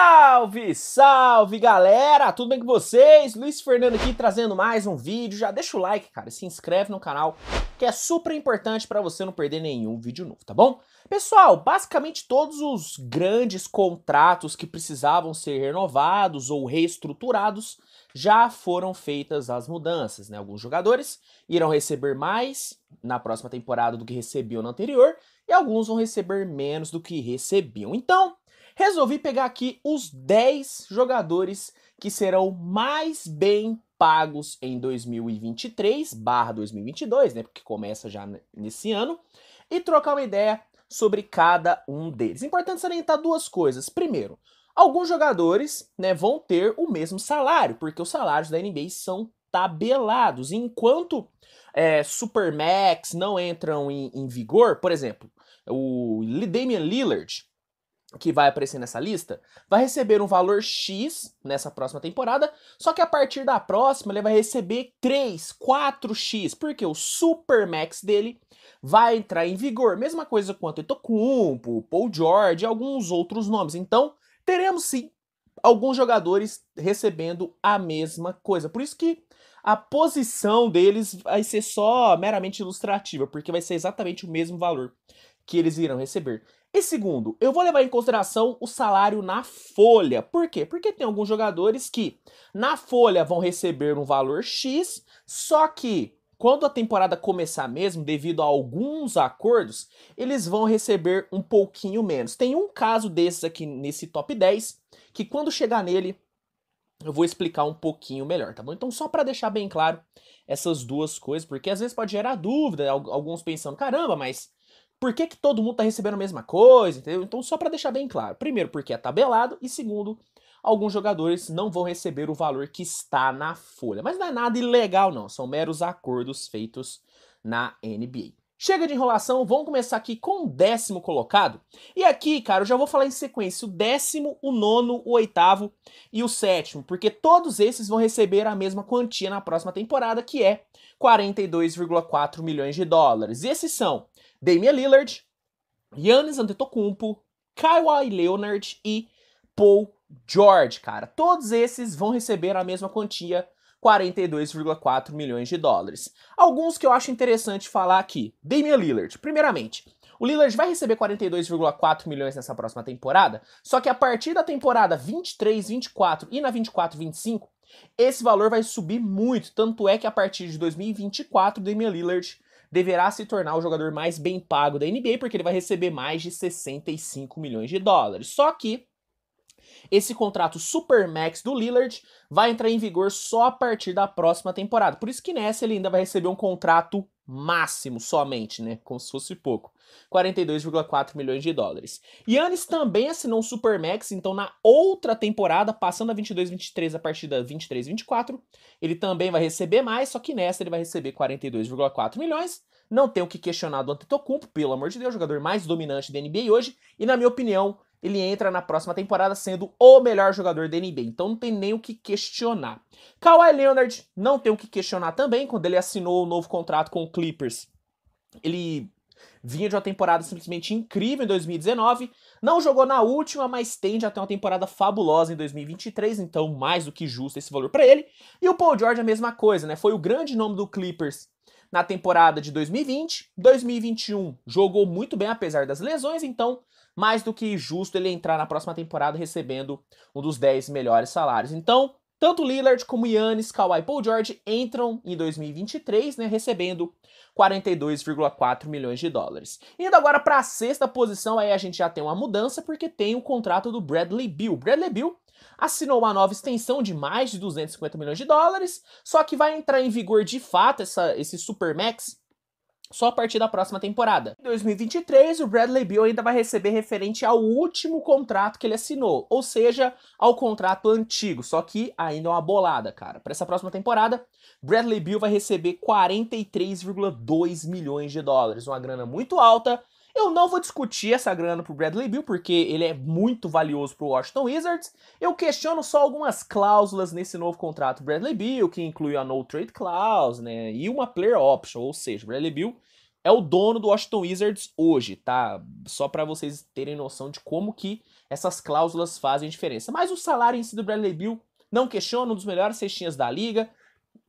Salve, salve galera! Tudo bem com vocês? Luiz Fernando aqui trazendo mais um vídeo. Já deixa o like, cara, e se inscreve no canal, que é super importante para você não perder nenhum vídeo novo, tá bom? Pessoal, basicamente todos os grandes contratos que precisavam ser renovados ou reestruturados já foram feitas as mudanças, né? Alguns jogadores irão receber mais na próxima temporada do que recebiam na anterior e alguns vão receber menos do que recebiam. Então, resolvi pegar aqui os 10 jogadores que serão mais bem pagos em 2023 barra 2022, né, porque começa já nesse ano, e trocar uma ideia sobre cada um deles. Importante salientar duas coisas. Primeiro, alguns jogadores né, vão ter o mesmo salário, porque os salários da NBA são tabelados. Enquanto é, Supermax não entram em, em vigor, por exemplo, o Damian Lillard que vai aparecer nessa lista, vai receber um valor X nessa próxima temporada, só que a partir da próxima ele vai receber 3, 4X, porque o super max dele vai entrar em vigor. Mesma coisa quanto Etocumpo, Paul George e alguns outros nomes. Então, teremos sim alguns jogadores recebendo a mesma coisa. Por isso que a posição deles vai ser só meramente ilustrativa, porque vai ser exatamente o mesmo valor que eles irão receber. E segundo, eu vou levar em consideração o salário na folha. Por quê? Porque tem alguns jogadores que na folha vão receber um valor X, só que quando a temporada começar mesmo, devido a alguns acordos, eles vão receber um pouquinho menos. Tem um caso desses aqui nesse top 10, que quando chegar nele, eu vou explicar um pouquinho melhor, tá bom? Então, só para deixar bem claro essas duas coisas, porque às vezes pode gerar dúvida, alguns pensando, caramba, mas por que, que todo mundo está recebendo a mesma coisa, entendeu? Então, só para deixar bem claro. Primeiro, porque é tabelado. E segundo, alguns jogadores não vão receber o valor que está na folha. Mas não é nada ilegal, não. São meros acordos feitos na NBA. Chega de enrolação, vamos começar aqui com o décimo colocado. E aqui, cara, eu já vou falar em sequência o décimo, o nono, o oitavo e o sétimo, porque todos esses vão receber a mesma quantia na próxima temporada, que é 42,4 milhões de dólares. E esses são Damian Lillard, Yannis Antetokounmpo, Kawhi Leonard e Paul George, cara. Todos esses vão receber a mesma quantia, 42,4 milhões de dólares. Alguns que eu acho interessante falar aqui. Damian Lillard, primeiramente. O Lillard vai receber 42,4 milhões nessa próxima temporada, só que a partir da temporada 23, 24 e na 24, 25, esse valor vai subir muito, tanto é que a partir de 2024, Damian Lillard deverá se tornar o jogador mais bem pago da NBA, porque ele vai receber mais de 65 milhões de dólares. Só que esse contrato supermax do Lillard vai entrar em vigor só a partir da próxima temporada. Por isso que nessa ele ainda vai receber um contrato máximo somente, né? Como se fosse pouco. 42,4 milhões de dólares. Yannis também assinou um Supermax, então na outra temporada, passando a 22-23 a partir da 23-24, ele também vai receber mais, só que nessa ele vai receber 42,4 milhões. Não tem o que questionar do Antetokounmpo, pelo amor de Deus, jogador mais dominante da NBA hoje, e na minha opinião, ele entra na próxima temporada sendo o melhor jogador da NBA. Então não tem nem o que questionar. Kawhi Leonard não tem o que questionar também. Quando ele assinou o novo contrato com o Clippers, ele vinha de uma temporada simplesmente incrível em 2019. Não jogou na última, mas tende a ter uma temporada fabulosa em 2023, então mais do que justo esse valor para ele. E o Paul George a mesma coisa, né? Foi o grande nome do Clippers na temporada de 2020, 2021 jogou muito bem apesar das lesões, então mais do que justo ele entrar na próxima temporada recebendo um dos 10 melhores salários. Então, tanto Lillard como Yannis, Kawhi Paul George entram em 2023, né, recebendo 42,4 milhões de dólares. Indo agora para a sexta posição, aí a gente já tem uma mudança porque tem o contrato do Bradley Bill. Bradley Bill assinou uma nova extensão de mais de 250 milhões de dólares, só que vai entrar em vigor de fato essa, esse Supermax só a partir da próxima temporada. Em 2023, o Bradley Beal ainda vai receber referente ao último contrato que ele assinou, ou seja, ao contrato antigo, só que ainda é uma bolada, cara. Para essa próxima temporada, Bradley Beal vai receber 43,2 milhões de dólares, uma grana muito alta eu não vou discutir essa grana pro Bradley Bill, porque ele é muito valioso pro Washington Wizards. Eu questiono só algumas cláusulas nesse novo contrato Bradley Bill, que inclui a no trade clause, né? E uma player option, ou seja, Bradley Bill é o dono do Washington Wizards hoje, tá? Só para vocês terem noção de como que essas cláusulas fazem diferença. Mas o salário em si do Bradley Bill não questiona, um dos melhores cestinhas da liga,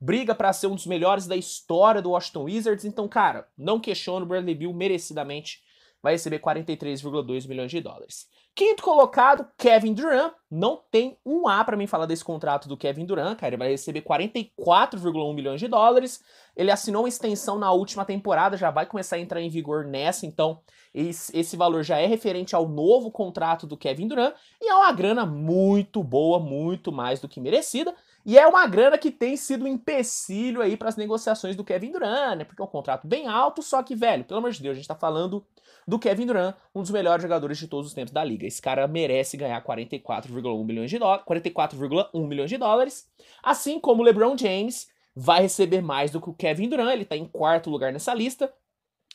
briga para ser um dos melhores da história do Washington Wizards. Então, cara, não questiona o Bradley Bill merecidamente vai receber 43,2 milhões de dólares. Quinto colocado, Kevin Durant. Não tem um A para mim falar desse contrato do Kevin Durant, cara. Ele vai receber 44,1 milhões de dólares. Ele assinou uma extensão na última temporada, já vai começar a entrar em vigor nessa, então esse valor já é referente ao novo contrato do Kevin Durant e é uma grana muito boa, muito mais do que merecida. E é uma grana que tem sido um empecilho aí para as negociações do Kevin Durant, né? Porque é um contrato bem alto, só que, velho, pelo amor de Deus, a gente está falando do Kevin Durant, um dos melhores jogadores de todos os tempos da liga. Esse cara merece ganhar 44,1 milhões de dólares, 44,1 milhões de dólares, assim como o LeBron James vai receber mais do que o Kevin Durant, ele está em quarto lugar nessa lista.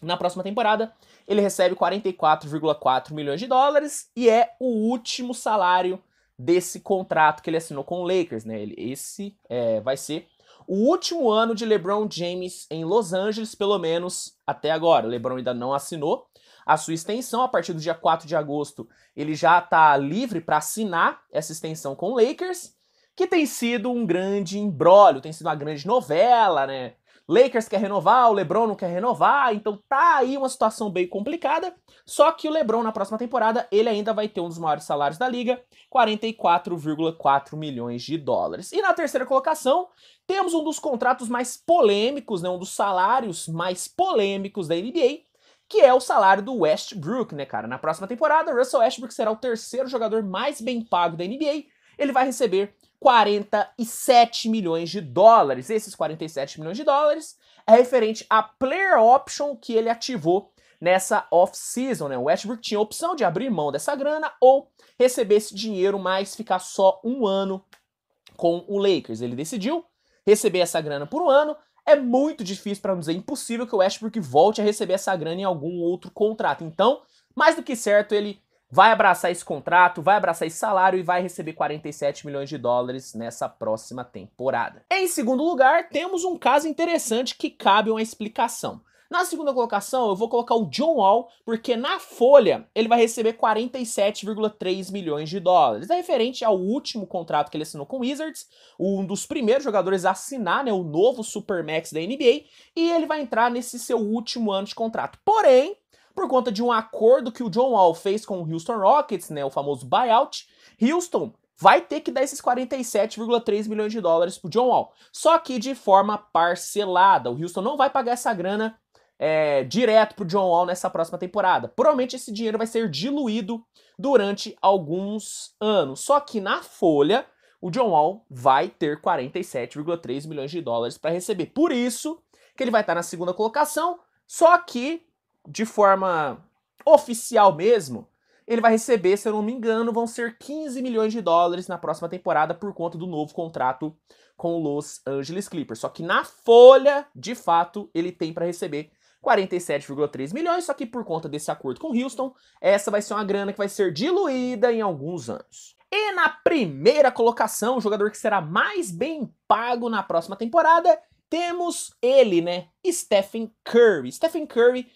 Na próxima temporada, ele recebe 44,4 milhões de dólares e é o último salário desse contrato que ele assinou com o Lakers, né? Esse é, vai ser o último ano de LeBron James em Los Angeles, pelo menos até agora. O LeBron ainda não assinou a sua extensão. A partir do dia 4 de agosto, ele já está livre para assinar essa extensão com o Lakers, que tem sido um grande embrólio, tem sido uma grande novela, né? Lakers quer renovar, o LeBron não quer renovar, então tá aí uma situação bem complicada. Só que o LeBron na próxima temporada, ele ainda vai ter um dos maiores salários da liga, 44,4 milhões de dólares. E na terceira colocação, temos um dos contratos mais polêmicos, né, um dos salários mais polêmicos da NBA, que é o salário do Westbrook, né, cara? Na próxima temporada, Russell Westbrook será o terceiro jogador mais bem pago da NBA. Ele vai receber 47 milhões de dólares. Esses 47 milhões de dólares é referente à player option que ele ativou nessa off-season. Né? O Westbrook tinha a opção de abrir mão dessa grana ou receber esse dinheiro, mas ficar só um ano com o Lakers. Ele decidiu receber essa grana por um ano. É muito difícil, para não dizer impossível, que o Westbrook volte a receber essa grana em algum outro contrato. Então, mais do que certo, ele vai abraçar esse contrato, vai abraçar esse salário e vai receber 47 milhões de dólares nessa próxima temporada. Em segundo lugar, temos um caso interessante que cabe uma explicação. Na segunda colocação, eu vou colocar o John Wall, porque na folha ele vai receber 47,3 milhões de dólares. É referente ao último contrato que ele assinou com o Wizards, um dos primeiros jogadores a assinar né, o novo Supermax da NBA, e ele vai entrar nesse seu último ano de contrato. Porém, por conta de um acordo que o John Wall fez com o Houston Rockets, né, o famoso buyout. Houston vai ter que dar esses 47,3 milhões de dólares pro John Wall, só que de forma parcelada. O Houston não vai pagar essa grana é, direto pro John Wall nessa próxima temporada. Provavelmente esse dinheiro vai ser diluído durante alguns anos. Só que na folha, o John Wall vai ter 47,3 milhões de dólares para receber. Por isso que ele vai estar tá na segunda colocação, só que de forma oficial mesmo, ele vai receber, se eu não me engano, vão ser 15 milhões de dólares na próxima temporada por conta do novo contrato com o Los Angeles Clippers. Só que na folha, de fato, ele tem para receber 47,3 milhões, só que por conta desse acordo com o Houston, essa vai ser uma grana que vai ser diluída em alguns anos. E na primeira colocação, o jogador que será mais bem pago na próxima temporada, temos ele, né? Stephen Curry. Stephen Curry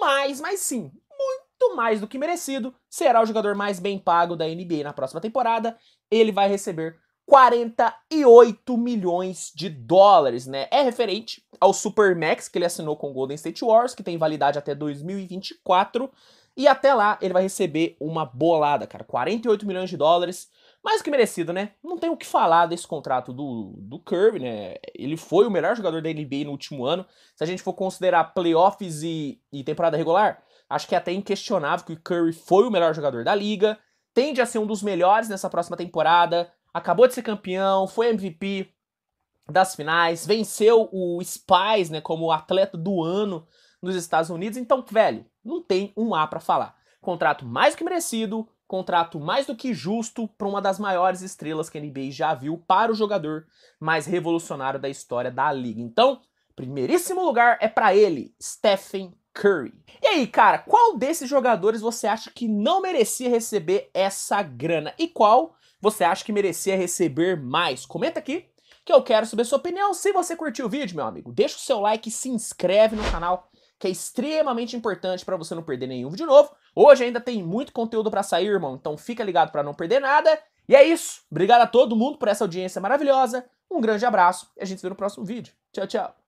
mas, mas sim, muito mais do que merecido, será o jogador mais bem pago da NBA na próxima temporada. Ele vai receber 48 milhões de dólares, né? É referente ao Supermax que ele assinou com o Golden State Warriors, que tem validade até 2024. E até lá ele vai receber uma bolada, cara. 48 milhões de dólares mais que merecido, né? Não tem o que falar desse contrato do, do Curry, né? Ele foi o melhor jogador da NBA no último ano. Se a gente for considerar playoffs e, e temporada regular, acho que é até inquestionável que o Curry foi o melhor jogador da liga. Tende a ser um dos melhores nessa próxima temporada. Acabou de ser campeão, foi MVP das finais, venceu o Spies, né, como atleta do ano nos Estados Unidos. Então, velho, não tem um A para falar. Contrato mais que merecido, contrato mais do que justo para uma das maiores estrelas que a NBA já viu para o jogador mais revolucionário da história da liga. Então, primeiríssimo lugar é para ele, Stephen Curry. E aí, cara, qual desses jogadores você acha que não merecia receber essa grana e qual você acha que merecia receber mais? Comenta aqui que eu quero saber sua opinião. Se você curtiu o vídeo, meu amigo, deixa o seu like, e se inscreve no canal que é extremamente importante para você não perder nenhum vídeo novo. Hoje ainda tem muito conteúdo para sair, irmão, então fica ligado para não perder nada. E é isso. Obrigado a todo mundo por essa audiência maravilhosa. Um grande abraço e a gente se vê no próximo vídeo. Tchau, tchau.